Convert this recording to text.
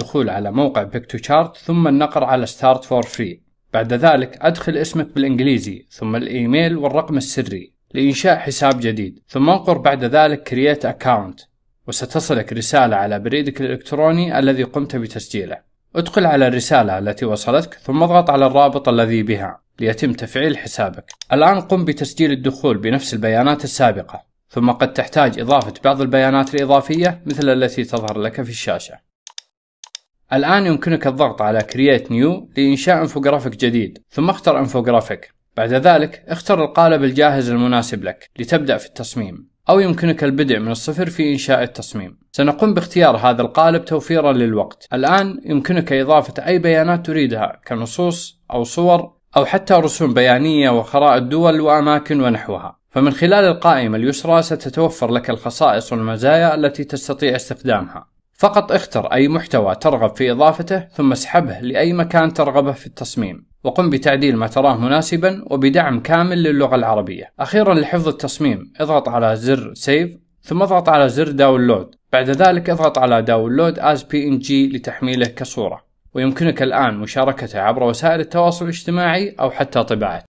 الدخول على موقع بيك تو شارت ثم النقر على ستارت فور فري بعد ذلك أدخل اسمك بالإنجليزي ثم الإيميل والرقم السري لإنشاء حساب جديد ثم انقر بعد ذلك كرييت اكونت وستصلك رسالة على بريدك الإلكتروني الذي قمت بتسجيله ادخل على الرسالة التي وصلتك ثم اضغط على الرابط الذي بها ليتم تفعيل حسابك الآن قم بتسجيل الدخول بنفس البيانات السابقة ثم قد تحتاج إضافة بعض البيانات الإضافية مثل التي تظهر لك في الشاشة الآن يمكنك الضغط على Create New لإنشاء انفوجرافيك جديد ثم اختر انفوجرافيك بعد ذلك اختر القالب الجاهز المناسب لك لتبدأ في التصميم أو يمكنك البدء من الصفر في إنشاء التصميم سنقوم باختيار هذا القالب توفيرا للوقت الآن يمكنك إضافة أي بيانات تريدها كنصوص أو صور أو حتى رسوم بيانية وخرائط دول وأماكن ونحوها فمن خلال القائمة اليسرى ستتوفر لك الخصائص والمزايا التي تستطيع استخدامها فقط اختر أي محتوى ترغب في إضافته ثم اسحبه لأي مكان ترغبه في التصميم وقم بتعديل ما تراه مناسبا وبدعم كامل للغة العربية أخيرا لحفظ التصميم اضغط على زر سيف ثم اضغط على زر داونلود بعد ذلك اضغط على داونلود as png لتحميله كصورة ويمكنك الآن مشاركته عبر وسائل التواصل الاجتماعي أو حتى طباعته